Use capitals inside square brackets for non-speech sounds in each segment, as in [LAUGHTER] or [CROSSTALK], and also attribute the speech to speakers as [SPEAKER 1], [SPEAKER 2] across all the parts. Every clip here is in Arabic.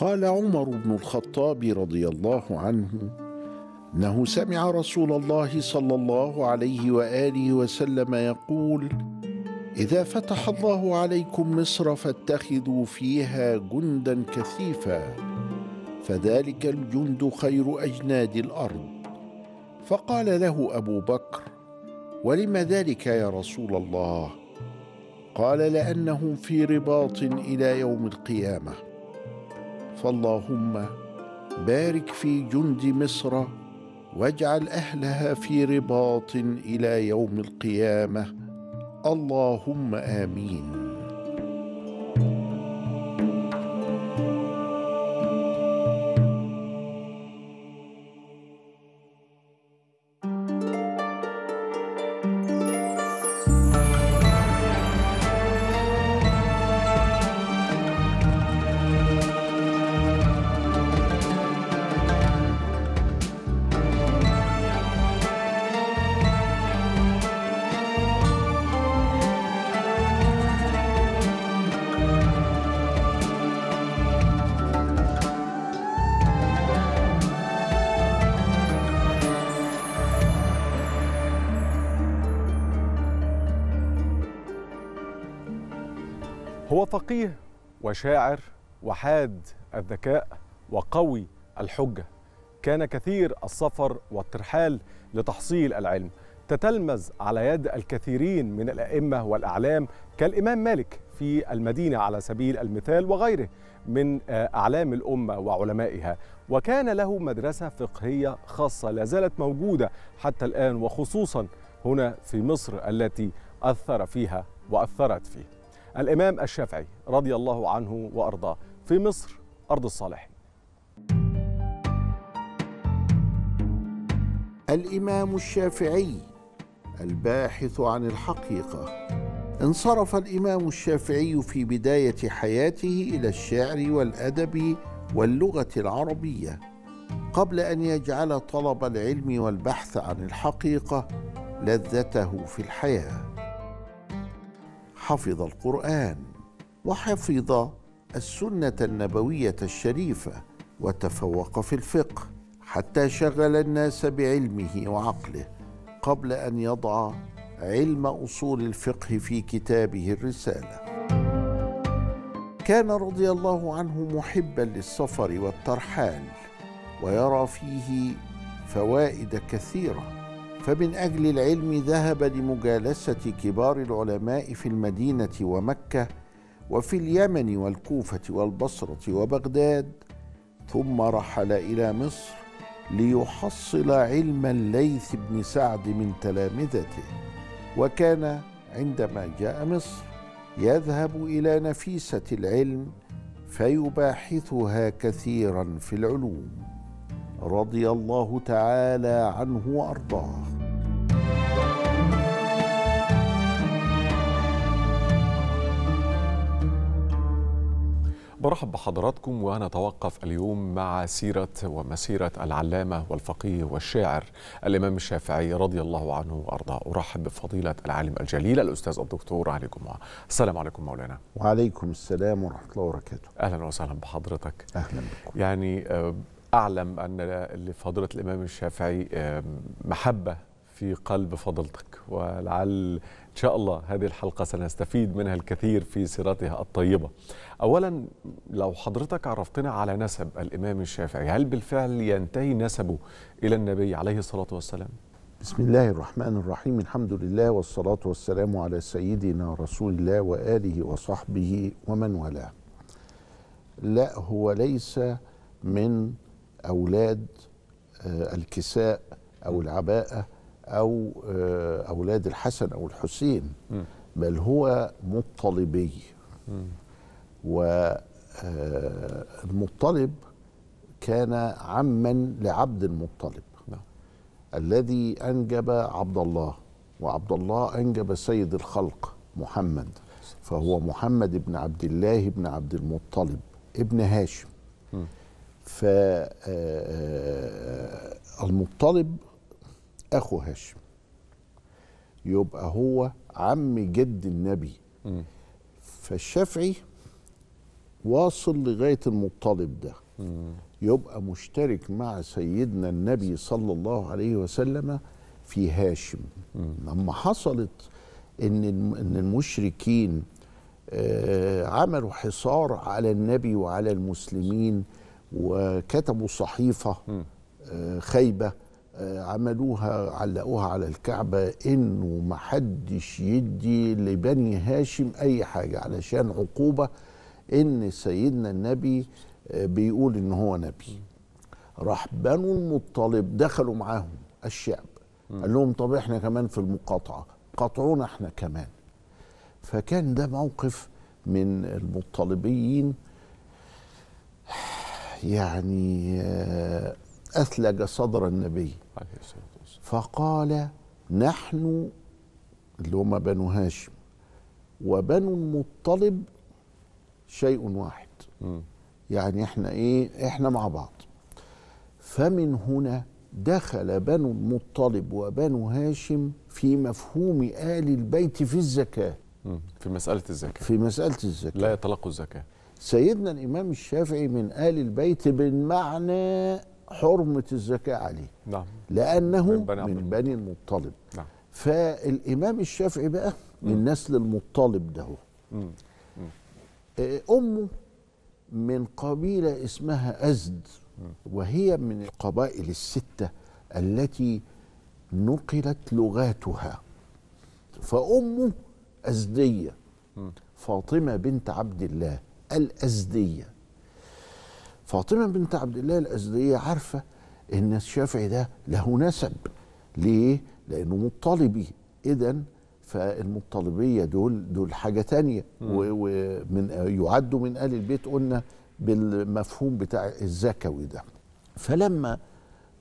[SPEAKER 1] قال عمر بن الخطاب رضي الله عنه انه سمع رسول الله صلى الله عليه واله وسلم يقول اذا فتح الله عليكم مصر فاتخذوا فيها جندا كثيفا فذلك الجند خير اجناد الارض فقال له ابو بكر ولم ذلك يا رسول الله قال لانهم في رباط الى يوم القيامه فاللهم بارك في جند مصر واجعل اهلها في رباط الى يوم القيامه اللهم امين
[SPEAKER 2] هو فقيه وشاعر وحاد الذكاء وقوي الحجه كان كثير السفر والترحال لتحصيل العلم تتلمذ على يد الكثيرين من الائمه والاعلام كالامام مالك في المدينه على سبيل المثال وغيره من آه، اعلام الامه وعلمائها وكان له مدرسه فقهيه خاصه لا زالت موجوده حتى الان وخصوصا هنا في مصر التي اثر فيها واثرت فيه الإمام الشافعي رضي الله عنه
[SPEAKER 1] وأرضاه في مصر أرض الصالحين الإمام الشافعي الباحث عن الحقيقة انصرف الإمام الشافعي في بداية حياته إلى الشعر والأدب واللغة العربية قبل أن يجعل طلب العلم والبحث عن الحقيقة لذته في الحياه حفظ القران وحفظ السنه النبويه الشريفه وتفوق في الفقه حتى شغل الناس بعلمه وعقله قبل ان يضع علم اصول الفقه في كتابه الرساله كان رضي الله عنه محبا للسفر والترحال ويرى فيه فوائد كثيره فمن أجل العلم ذهب لمجالسة كبار العلماء في المدينة ومكة وفي اليمن والكوفة والبصرة وبغداد ثم رحل إلى مصر ليحصل علم الليث بن سعد من تلامذته وكان عندما جاء مصر يذهب الى نفيسه العلم فيباحثها كثيرا في العلوم رضي الله تعالى عنه وارضاه
[SPEAKER 2] برحب بحضراتكم ونتوقف اليوم مع سيرة ومسيرة العلامة والفقيه والشاعر الإمام الشافعي رضي الله عنه وأرضاه أرحب بفضيلة العالم الجليل الأستاذ الدكتور علي جمعة السلام عليكم مولانا
[SPEAKER 1] وعليكم السلام ورحمة الله وبركاته أهلا وسهلا بحضرتك أهلا
[SPEAKER 2] بكم يعني آه، أعلم أن لفضيلة الإمام الشافعي محبة في قلب فضلتك ولعل إن شاء الله هذه الحلقة سنستفيد منها الكثير في سيرتها الطيبة أولا لو حضرتك عرفتنا على نسب الإمام الشافعي هل بالفعل ينتهي نسبه إلى النبي عليه الصلاة والسلام؟
[SPEAKER 1] بسم الله الرحمن الرحيم الحمد لله والصلاة والسلام على سيدنا رسول الله وآله وصحبه ومن والاه لا هو ليس من اولاد آه، الكساء او العباءه او آه، اولاد الحسن او الحسين بل هو مطلبي والمطلب آه، كان عما لعبد المطلب نعم. الذي انجب عبد الله وعبد الله انجب سيد الخلق محمد فهو محمد بن عبد الله بن عبد المطلب ابن هاشم فالمطلب آه، آه، آه، اخو هاشم يبقى هو عم جد النبي فالشافعي واصل لغايه المطلب ده يبقى مشترك مع سيدنا النبي صلى الله عليه وسلم في هاشم لما حصلت ان ان المشركين عملوا حصار على النبي وعلى المسلمين وكتبوا صحيفه آه، خايبه آه، عملوها علقوها على الكعبة إنه محدش يدي لبني هاشم أي حاجة علشان عقوبة إن سيدنا النبي آه، بيقول إن هو نبي راح بنو المطلب دخلوا معاهم الشعب قال لهم طب إحنا كمان في المقاطعة قاطعونا إحنا كمان فكان ده موقف من المطلبيين يعني آه، أثلج صدر النبي فقال نحن اللي هم بنو هاشم وبنو المطلب شيء واحد يعني احنا ايه احنا مع بعض فمن هنا دخل بنو المطلب وبنو هاشم في مفهوم آل البيت في الزكاة في مسألة الزكاة في مسألة الزكاة لا يتلقوا الزكاة سيدنا الإمام الشافعي من آل البيت بالمعنى حرمة الزكاة عليه نعم. لأنه من بني, من بني المطلب نعم. فالإمام الشافعي بقى من نسل المطلب ده آه، أمه من قبيلة اسمها أزد وهي من القبائل الستة التي نقلت لغاتها فأمه أزدية فاطمة بنت عبد الله الأزدية فاطمة بنت عبد الله الأزدية عارفة إن الشافعي ده له نسب ليه؟ لأنه مطلبي إذا فالمطلبية دول دول حاجة تانية ومن يعدوا من آل البيت قلنا بالمفهوم بتاع الزكوي ده فلما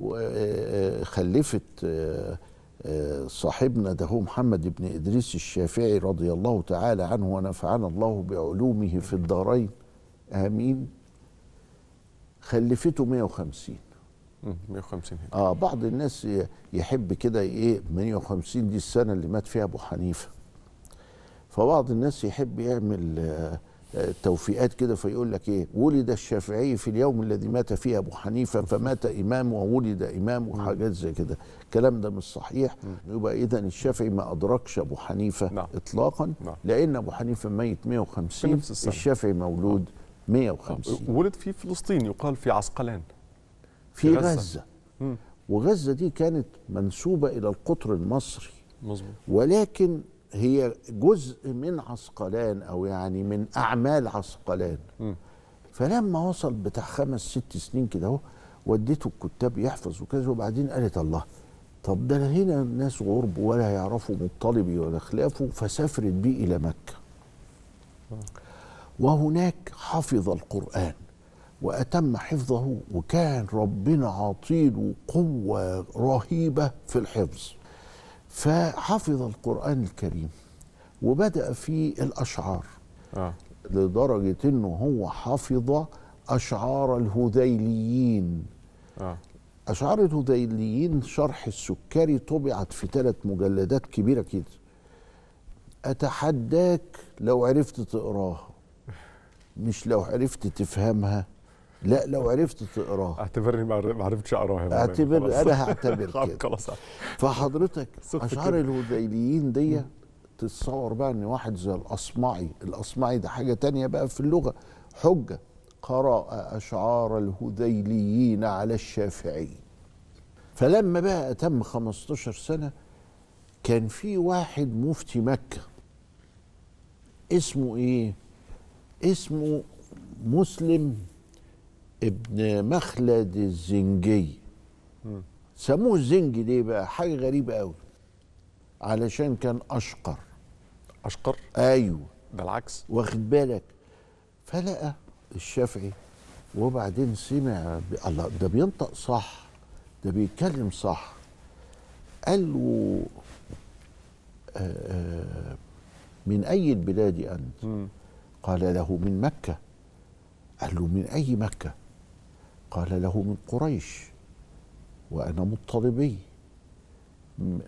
[SPEAKER 1] آه، آه، خلفت آه، صاحبنا ده هو محمد بن إدريس الشافعي رضي الله تعالى عنه ونفعنا الله بعلومه في الدارين آمين خلفته 150 150 اه بعض الناس يحب كده ايه 150 دي السنه اللي مات فيها ابو حنيفه فبعض الناس يحب يعمل آه توفيقات كده فيقول لك ايه ولد الشافعي في اليوم الذي مات فيه ابو حنيفه فمات امام وولد امام وحاجات زي كده الكلام ده مش صحيح يبقى اذا الشافعي ما ادركش ابو حنيفه نعم. اطلاقا نعم. لان ابو حنيفه ميت 150 الشافعي مولود 150 نعم. ولد في فلسطين يقال في عسقلان في غزه, غزة. وغزه دي كانت منسوبه الى القطر المصري مظبوط ولكن هي جزء من عسقلان او يعني من اعمال عسقلان فلما وصل بتاع خمس ست سنين كده اهو وديته الكتاب يحفظ وكذا وبعدين قالت الله طب ده هنا الناس غرب ولا هيعرفوا مطلبي ولا خلافه فسافرت بيه الى مكه وهناك حفظ القران واتم حفظه وكان ربنا عاطيله قوه رهيبه في الحفظ فحفظ القرآن الكريم وبدأ في الأشعار آه. لدرجة أنه هو حفظ أشعار الهذيليين آه. أشعار الهذيليين شرح السكري طبعت في ثلاث مجلدات كبيرة كده أتحداك لو عرفت تقراها مش لو عرفت تفهمها لا لو عرفت تقراه اعتبرني ما عرفتش اقراه يا اعتبر انا [LAUGHS] هعتبر كده خلاص فحضرتك [LAUGHS] اشعار الهذيليين دي تتصور بقى ان واحد زي الاصمعي الاصمعي ده حاجه تانية بقى في اللغه حجه قرأ أشعار الهذيليين على الشافعي فلما بقى تم 15 سنة كان في واحد مفتي مكة اسمه ايه اسمه مسلم ابن مخلد الزنجي سموه الزنجي ليه بقى حاجه غريبه قوي علشان كان اشقر اشقر ايوه بالعكس واخد بالك فلقى الشافعي وبعدين سمع الله ده بينطق صح ده بيتكلم صح قال له آه، آه، من اي البلاد انت قال له من مكه قال له من اي مكه قال له من قريش وأنا مضطربي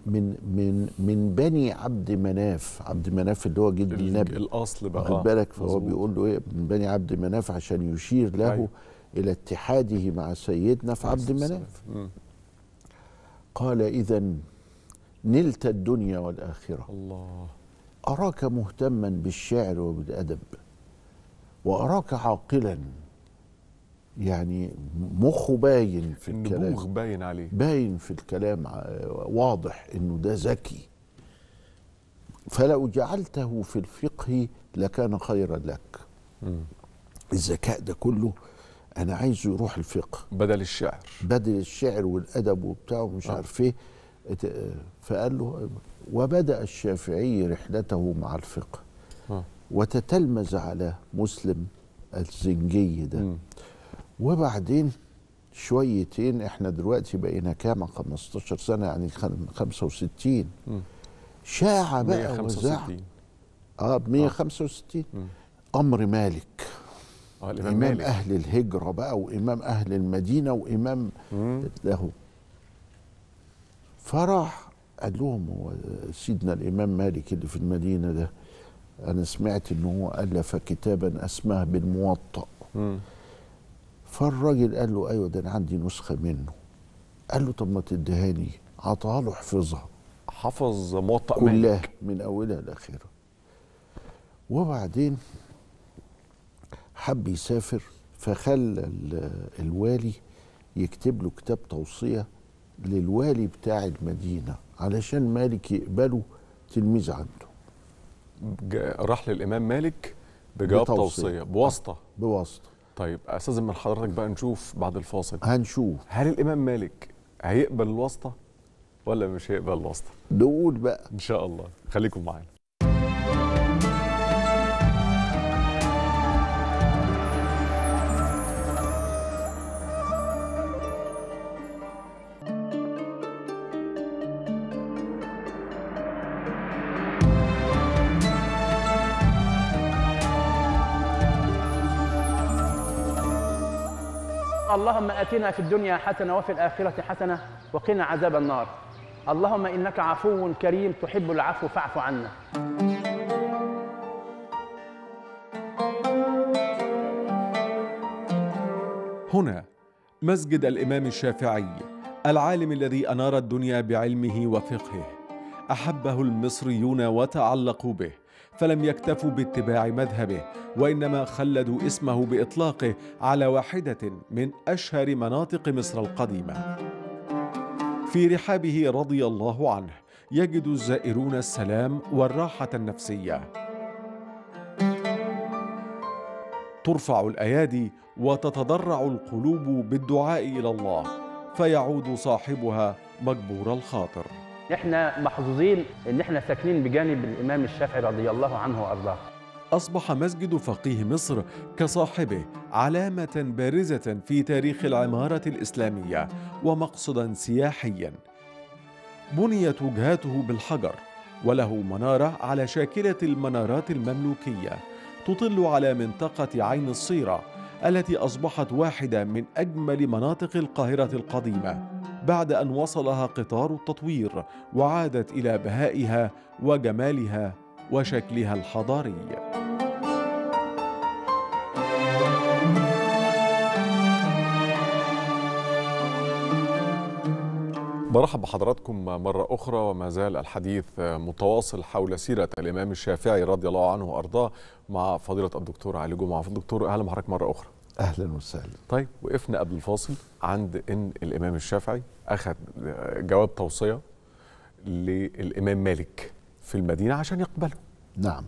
[SPEAKER 1] من من من بني عبد مناف عبد مناف اللي هو جد النبي الاصل بقى واخد بالك فهو بيقول له ايه من بني عبد مناف عشان يشير له أيوه. الى اتحاده مع سيدنا في عبد مناف قال اذا نلت الدنيا والاخره الله اراك مهتما بالشعر وبالادب واراك عاقلا يعني مخه باين في الكلام النبوغ باين عليه باين في الكلام آه، واضح انه ده ذكي فلو جعلته في الفقه لكان خيرا لك الذكاء ده كله انا عايزه يروح الفقه بدل الشعر بدل الشعر والادب وبتاع ومش آه. عارف ايه فقال له وبدا الشافعي رحلته مع الفقه آه. وتتلمذ على مسلم الزنجي ده م. وبعدين شويتين احنا دلوقتي بقينا كام 15 سنه يعني 65 شاع بقى 165 اه ب آه. 165 امر مالك آه الامام إمام مالك. اهل الهجره بقى وامام اهل المدينه وامام مم. له فراح قال لهم هو سيدنا الامام مالك اللي في المدينه ده انا سمعت ان هو الف كتابا اسماه بالموطأ مم. فالراجل قال له ايوه ده انا عندي نسخه منه قال له طب ما تديها لي عطاها له حفظها حفظ موطأ كلها من اولها لاخرها وبعدين حب يسافر فخلى الوالي يكتب له كتاب توصيه للوالي بتاع المدينه علشان مالك يقبله تلميذ عنده
[SPEAKER 2] راح للامام مالك بجواب توصيه بواسطه بواسطه طيب استاذ من حضرتك بقى نشوف بعد الفاصل هنشوف هل الامام مالك هيقبل الواسطه ولا مش هيقبل الواسطه نقول بقى ان شاء الله خليكم معانا
[SPEAKER 1] اللهم اتنا في الدنيا حسنه وفي الاخره حسنه وقنا عذاب النار اللهم انك عفو كريم تحب العفو فاعف عنا
[SPEAKER 2] هنا مسجد الامام الشافعي العالم الذي انار الدنيا بعلمه وفقهه احبه المصريون وتعلقوا به فلم يكتفوا باتباع مذهبه وانما خلدوا اسمه باطلاقه على واحده من اشهر مناطق مصر القديمه في رحابه رضي الله عنه يجد الزائرون السلام والراحه النفسيه ترفع الايادي وتتضرع القلوب بالدعاء الى الله فيعود صاحبها مجبور الخاطر احنا محظوظين ان احنا ساكنين بجانب الامام الشافعي رضي الله عنه وارضاه أصبح مسجد فقيه مصر كصاحبه علامة بارزة في تاريخ العمارة الإسلامية ومقصدا سياحيا بنيت وجهاته بالحجر وله منارة على شاكلة المنارات المملوكية تطل على منطقة عين الصيرة التي أصبحت واحدة من أجمل مناطق القاهرة القديمة بعد أن وصلها قطار التطوير وعادت إلى بهائها وجمالها وشكلها الحضاري. برحب بحضراتكم مرة أخرى وما زال الحديث متواصل حول سيرة الإمام الشافعي رضي الله عنه وأرضاه مع فضيلة الدكتور علي جمعة الدكتور أهلا بحضرتك مرة أخرى
[SPEAKER 1] اهلا وسهلا
[SPEAKER 2] طيب وقفنا قبل الفاصل عند ان الامام الشافعي اخذ جواب توصيه للامام مالك في المدينه عشان يقبله نعم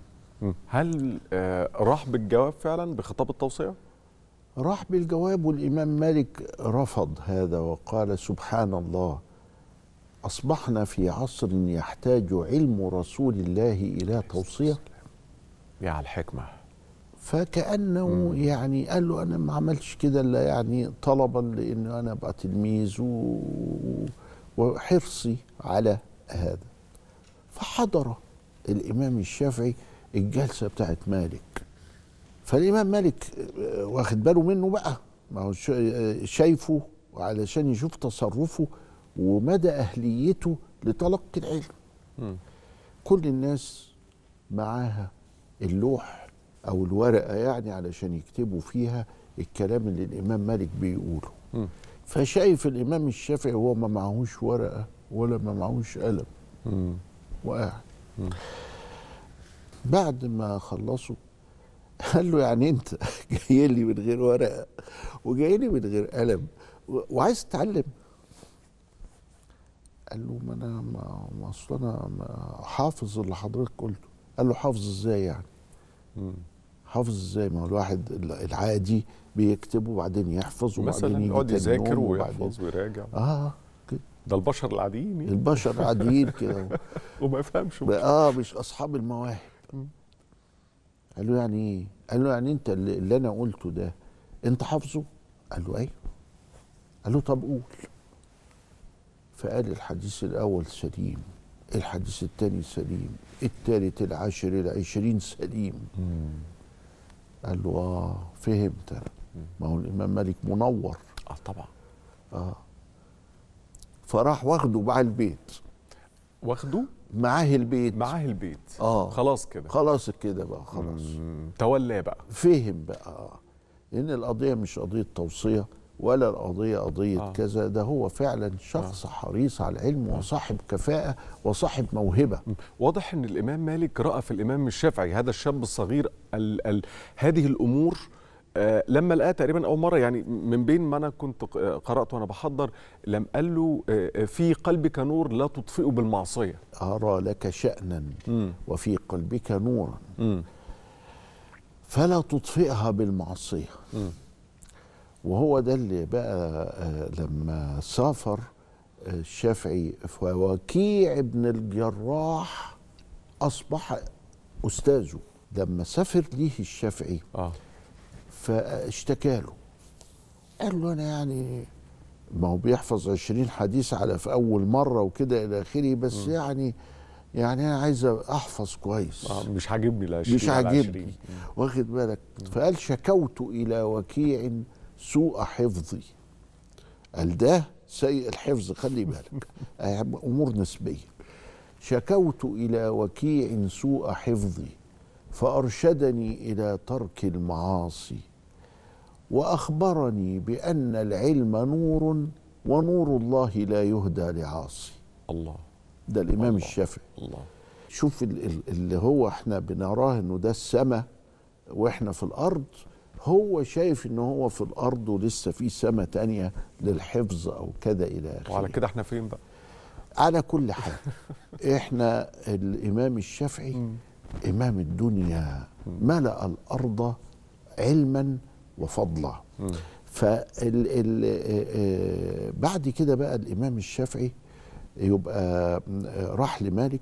[SPEAKER 2] هل آه، راح بالجواب فعلا بخطاب التوصيه
[SPEAKER 1] راح بالجواب والامام مالك رفض هذا وقال سبحان الله اصبحنا في عصر يحتاج علم رسول الله الى توصيه
[SPEAKER 2] يا الحكمه
[SPEAKER 1] فكانه مم. يعني قال له انا ما عملتش كده الا يعني طلبا لان انا ابقى تلميذ و... وحرصي على هذا فحضر الامام الشافعي الجلسه بتاعت مالك فالامام مالك آه، واخد باله منه بقى ما هو آه، شايفه علشان يشوف تصرفه ومدى اهليته لتلقي العلم م. كل الناس معاها اللوح او الورقه يعني علشان يكتبوا فيها الكلام اللي الامام مالك بيقوله م. فشايف الامام الشافعي هو ما معهوش ورقه ولا ما معهوش قلم وقاعد بعد ما خلصوا قال له يعني انت [LAUGHS] جاي لي من غير ورقه وجاي لي من غير قلم وعايز تتعلم قال له ما انا ما اصل انا حافظ اللي حضرتك قلته قال له حافظ ازاي يعني حافظ ازاي ما هو الواحد العادي بيكتب وبعدين يحفظ وبعدين مثلا يقعد يذاكر ويحفظ ويراجع اه كده ده البشر العاديين يعني. البشر العاديين [LAUGHS] كده وما يفهمش اه مش اصحاب المواهب قال له يعني ايه؟ قال له يعني انت اللي انا قلته ده انت حافظه؟ قال له ايوه قال له طب قول فقال الحديث الاول سليم الحديث الثاني سليم الثالث العاشر العشرين سليم قال له اه فهمت انا ما هو الامام مالك منور اه طبعا اه فراح واخده مع البيت واخده معاه البيت معاه البيت اه خلاص كده خلاص كده بقى خلاص تولى بقى فهم بقى آه. ان القضيه مش قضيه توصيه ولا القضيه قضيه آه. كذا ده هو فعلا شخص آه. حريص على العلم آه. وصاحب كفاءه وصاحب موهبه واضح ان الامام مالك راى في
[SPEAKER 2] الامام الشافعي هذا الشاب الصغير الـ الـ هذه الامور آه لما لقى تقريبا اول مره يعني من بين ما انا كنت قرات وانا بحضر لم قال له آه, آه، في قلبك نور لا تطفئه بالمعصيه
[SPEAKER 1] ارى لك شانا م. وفي قلبك نورا م. فلا تطفئها بالمعصيه م. وهو ده اللي بقى آه، لما سافر آه، الشافعي فوكيع ابن الجراح اصبح استاذه لما سافر ليه الشافعي آه. فاشتكى له قال له انا يعني ما هو بيحفظ 20 حديث على في اول مره وكده الى اخره بس م. يعني يعني انا عايز احفظ كويس آه مش عاجبني ال 20 مش عاجبني واخد بالك م. فقال شكوت الى وكيع سوء حفظي قال ده سيء الحفظ خلي بالك [LAUGHS] امور نسبيه شكوت الى وكيع سوء حفظي فارشدني الى ترك المعاصي واخبرني بان العلم نور ونور الله لا يهدى لعاصي الله ده الامام الشافعي الله شوف اللي هو احنا بنراه انه ده السماء واحنا في الارض هو شايف ان هو في الارض ولسه في سماء تانية للحفظ او كذا الى اخره وعلى
[SPEAKER 2] كده احنا فين بقى
[SPEAKER 1] على كل حال احنا الامام الشافعي امام الدنيا ملا الارض علما وفضلا آه، آه، بعد كده بقى الامام الشافعي يبقى آه، راح لمالك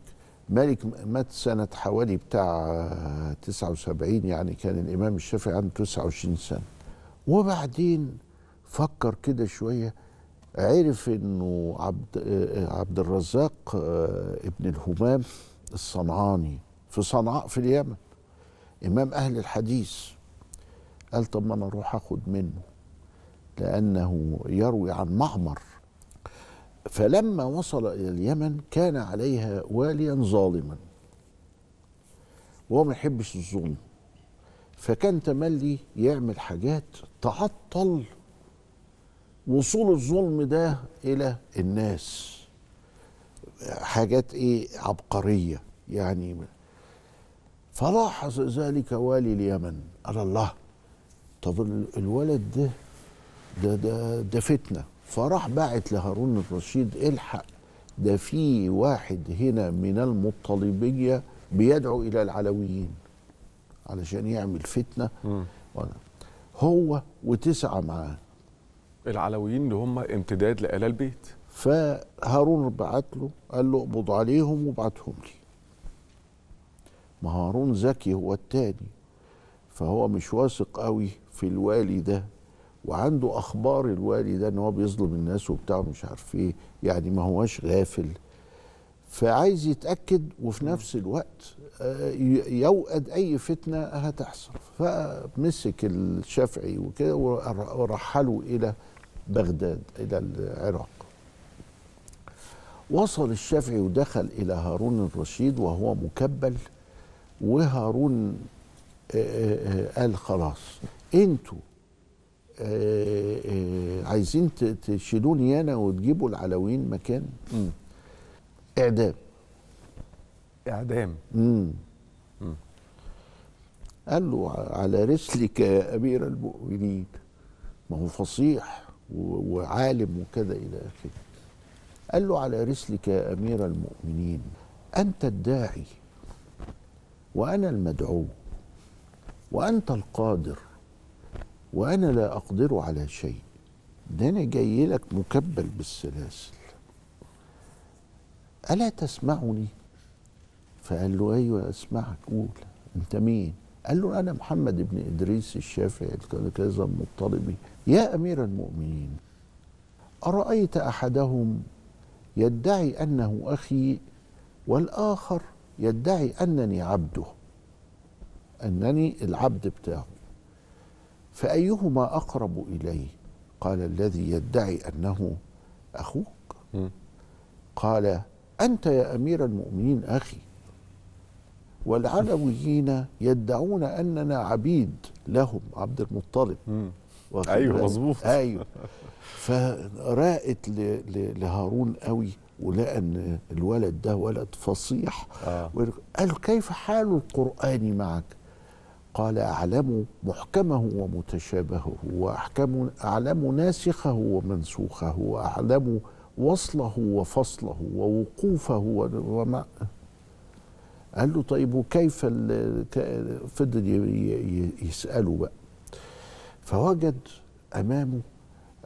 [SPEAKER 1] مالك مات سنة حوالي بتاع 79 يعني كان الإمام الشافعي عنده 29 سنة وبعدين فكر كده شوية عرف إنه عبد عبد الرزاق آه، ابن الهمام الصنعاني في صنعاء في اليمن إمام أهل الحديث قال طب ما أنا أروح أخد منه لأنه يروي عن معمر فلما وصل إلى اليمن كان عليها واليا ظالما وهو ما يحبش الظلم فكان تملي يعمل حاجات تعطل وصول الظلم ده إلى الناس حاجات إيه عبقرية يعني فلاحظ ذلك والي اليمن قال الله طب الولد ده ده ده, ده فتنه فراح باعت لهارون الرشيد الحق ده في واحد هنا من المطلبية بيدعو إلى العلويين علشان يعمل فتنة هو وتسعة معاه
[SPEAKER 2] العلويين اللي هم امتداد لآل البيت
[SPEAKER 1] فهارون بعت له قال له اقبض عليهم وابعتهم لي ما هارون ذكي هو التاني فهو مش واثق قوي في الوالي ده وعنده اخبار الوالي ده ان هو بيظلم الناس وبتاع مش عارف ايه يعني ما هواش غافل فعايز يتاكد وفي نفس الوقت آه، يوقد اي فتنه هتحصل فمسك الشافعي وكده ورحلوا الى بغداد الى العراق وصل الشافعي ودخل الى هارون الرشيد وهو مكبل وهارون آه، آه، قال خلاص انتوا آه، آه، عايزين تشيلوني انا وتجيبوا العلويين مكان مم. اعدام اعدام مم. مم. قال له على رسلك يا امير المؤمنين ما هو فصيح وعالم وكذا الى اخره قال له على رسلك يا امير المؤمنين انت الداعي وانا المدعو وانت القادر وانا لا اقدر على شيء ده انا جاي لك مكبل بالسلاسل الا تسمعني فقال له ايوه اسمعك قول انت مين قال له انا محمد بن ادريس الشافعي كذا المطلبي يا امير المؤمنين ارايت احدهم يدعي انه اخي والاخر يدعي انني عبده انني العبد بتاعه فأيهما أقرب إليه قال الذي يدعي أنه أخوك قال أنت يا أمير المؤمنين أخي والعلويين يدعون أننا عبيد لهم عبد المطلب ايوه مظبوط [LAUGHS] ايوه فراقت لهارون قوي ولقى ان الولد ده ولد فصيح آه. قال كيف حال القران معك قال أعلم محكمه ومتشابهه وأحكم أعلم ناسخه ومنسوخه وأعلم وصله وفصله ووقوفه وما قال له طيب وكيف فضل يسأله بقى فوجد أمامه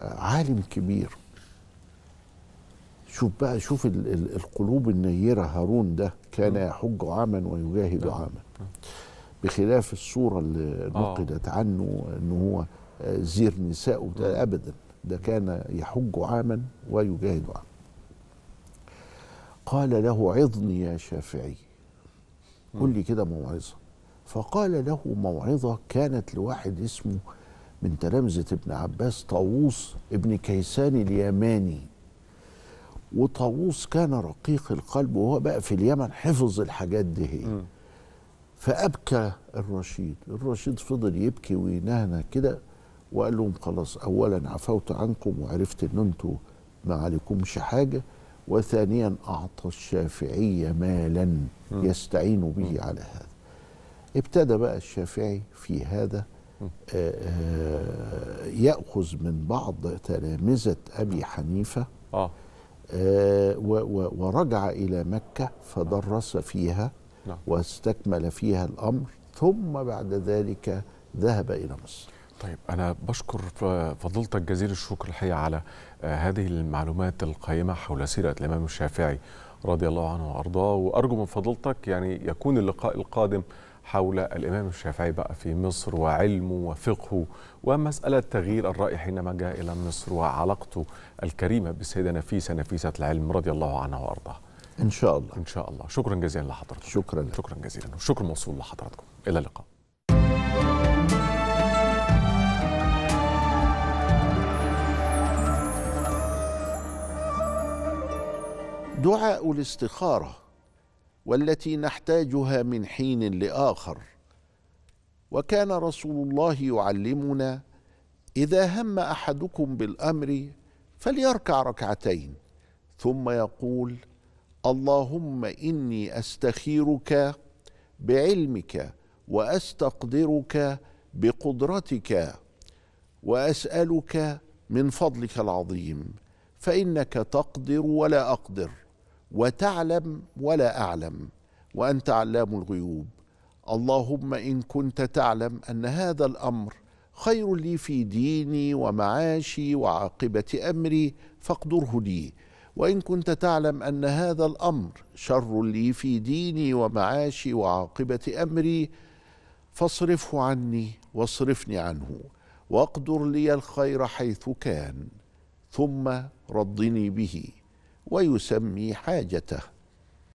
[SPEAKER 1] عالم كبير شوف بقى شوف القلوب النيرة هارون ده كان نعم. يحج عاما ويجاهد نعم. عاما نعم. بخلاف الصوره اللي نقلت آه. عنه ان هو آه، زير نساء وده ابدا ده كان يحج عاما ويجاهد عاما قال له عظني يا شافعي قل لي كده موعظه فقال له موعظه كانت لواحد اسمه من تلامذه ابن عباس طاووس ابن كيسان اليماني وطاووس كان رقيق القلب وهو بقى في اليمن حفظ الحاجات دي هي فأبكى الرشيد الرشيد فضل يبكي وينهنى كده وقال لهم خلاص أولا عفوت عنكم وعرفت أن أنتوا ما عليكمش حاجة وثانيا أعطى الشافعية مالا يستعين به على هذا ابتدى بقى الشافعي في هذا آه، آه، يأخذ من بعض تلامذة أبي حنيفة آه. ورجع إلى مكة فدرس فيها نعم. واستكمل فيها الأمر ثم بعد ذلك ذهب إلى مصر طيب أنا بشكر
[SPEAKER 2] فضيلتك جزيل الشكر الحقيقة على آه، هذه المعلومات القيمة حول سيرة الإمام الشافعي رضي الله عنه وأرضاه وأرجو من فضيلتك يعني يكون اللقاء القادم حول الإمام الشافعي بقى في مصر وعلمه وفقهه ومسألة تغيير الرأي حينما جاء إلى مصر وعلاقته الكريمة بالسيدة نفيسة نفيسة العلم رضي الله عنها وأرضاها ان شاء الله ان شاء الله شكرا جزيلا لحضرتك شكرا لك. شكرا جزيلا والشكر موصول لحضراتكم الى اللقاء
[SPEAKER 1] دعاء الاستخاره والتي نحتاجها من حين لاخر وكان رسول الله يعلمنا اذا هم احدكم بالامر فليركع ركعتين ثم يقول اللهم اني استخيرك بعلمك واستقدرك بقدرتك واسالك من فضلك العظيم فانك تقدر ولا اقدر وتعلم ولا اعلم وانت علام الغيوب اللهم ان كنت تعلم ان هذا الامر خير لي في ديني ومعاشي وعاقبه امري فاقدره لي وان كنت تعلم ان هذا الامر شر لي في ديني ومعاشي وعاقبه امري فاصرفه عني واصرفني عنه واقدر لي الخير حيث كان ثم رضني به ويسمي حاجته